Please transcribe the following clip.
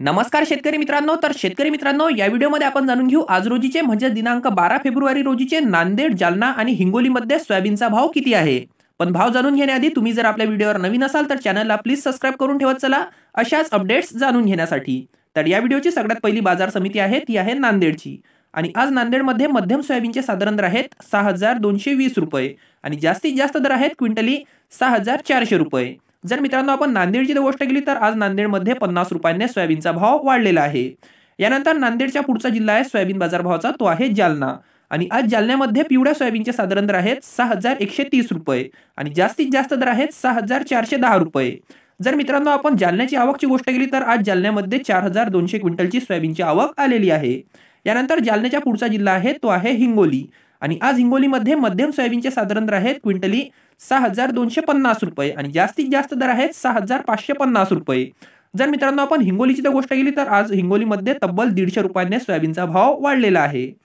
नमस्कार शेतकरी मित्रांनो तर शेतकरी मित्रांनो या व्हिडिओमध्ये आपण जाणून घेऊ आज रोजीचे म्हणजे दिनांक बारा फेब्रुवारी रोजीचे नांदेड जालना आणि हिंगोलीमध्ये सोयाबीनचा भाव किती आहे पण भाव जाणून घेण्याआधी तुम्ही जर आपल्या व्हिडिओवर नवीन असाल तर चॅनलला प्लीज सबस्क्राईब करून ठेवत चला अशाच अपडेट्स जाणून घेण्यासाठी तर या व्हिडिओची सगळ्यात पहिली बाजार समिती आहे ती आहे नांदेडची आणि आज नांदेडमध्ये मध्यम सोयाबीनचे साधारण दर आहेत सहा हजार दोनशे वीस रुपये आणि जास्तीत जास्त दर आहेत क्विंटली सहा हजार चारशे रुपये जर मित्रांनो आपण नांदेडची गोष्ट केली तर आज नांदेडमध्ये पन्नास रुपयांनी सोयाबीनचा भाव वाढलेला आहे यानंतर नांदेडच्या पुढचा जिल्हा आहे सोयाबीन भावाचा तो आहे जालना आणि आज जालन्यामध्ये पिवळ्या सोयाबीनचे साधारण दर आहेत सहा हजार एकशे तीस रुपये आणि जास्तीत जास्त दर आहेत सहा हजार चारशे दहा रुपये जर मित्रांनो आपण जालन्याची आवकची गोष्ट केली तर आज जालन्यामध्ये चार हजार दोनशे क्विंटलची सोयाबीनची आवक आलेली आहे यानंतर जालन्याच्या पुढचा जिल्हा आहे तो आहे हिंगोली आणि आज हिंगोलीमध्ये मध्यम सोयाबीनचे साधारण दर आहेत क्विंटली सहा हजार दोनशे पन्नास रुपये आणि जास्तीत जास्त दर आहेत सहा हजार पाचशे पन्नास रुपये जर मित्रांनो आपण हिंगोलीची जर गोष्ट केली तर आज हिंगोलीमध्ये तब्बल दीडशे रुपयांनी सोयाबीनचा भाव वाढलेला आहे